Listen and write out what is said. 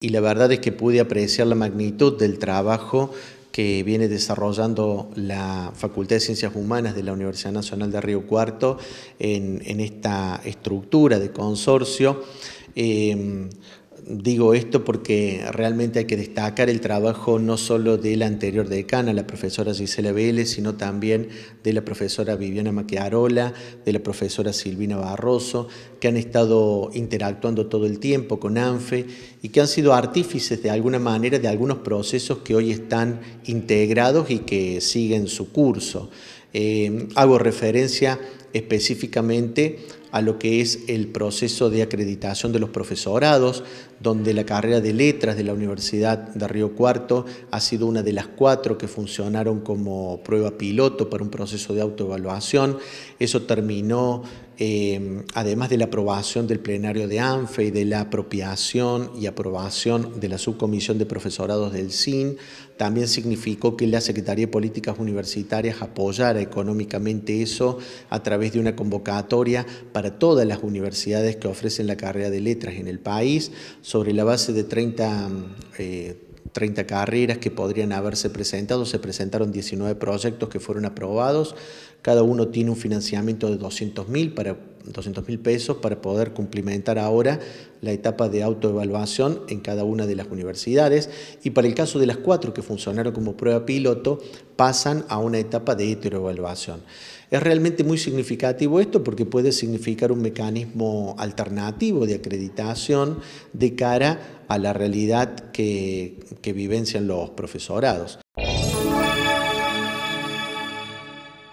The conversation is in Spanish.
y la verdad es que pude apreciar la magnitud del trabajo que viene desarrollando la Facultad de Ciencias Humanas de la Universidad Nacional de Río Cuarto en, esta estructura de consorcio. Eh, Digo esto porque realmente hay que destacar el trabajo no solo de la anterior decana, la profesora Gisela Vélez, sino también de la profesora Viviana Maquiarola, de la profesora Silvina Barroso, que han estado interactuando todo el tiempo con ANFE y que han sido artífices de alguna manera de algunos procesos que hoy están integrados y que siguen su curso. Eh, hago referencia específicamente a lo que es el proceso de acreditación de los profesorados, donde la carrera de letras de la Universidad de Río Cuarto ha sido una de las cuatro que funcionaron como prueba piloto para un proceso de autoevaluación. Eso terminó, em, además de la aprobación del plenario de ANFE y de la apropiación y aprobación de la subcomisión de profesorados del CIN, también significó que la Secretaría de Políticas Universitarias apoyara económicamente eso a través través de una convocatoria para todas las universidades que ofrecen la carrera de letras en el país sobre la base de 30... 30 eh, carreras que podrían haberse presentado, se presentaron 19 proyectos que fueron aprobados, cada uno tiene un financiamiento de 200 mil para 200 mil pesos para poder cumplimentar ahora la etapa de autoevaluación en cada una de las universidades y para el caso de las cuatro que funcionaron como prueba piloto pasan a una etapa de heteroevaluación. Es realmente muy significativo esto porque puede significar un mecanismo alternativo de acreditación de cara a la realidad que, que vivencian los profesorados.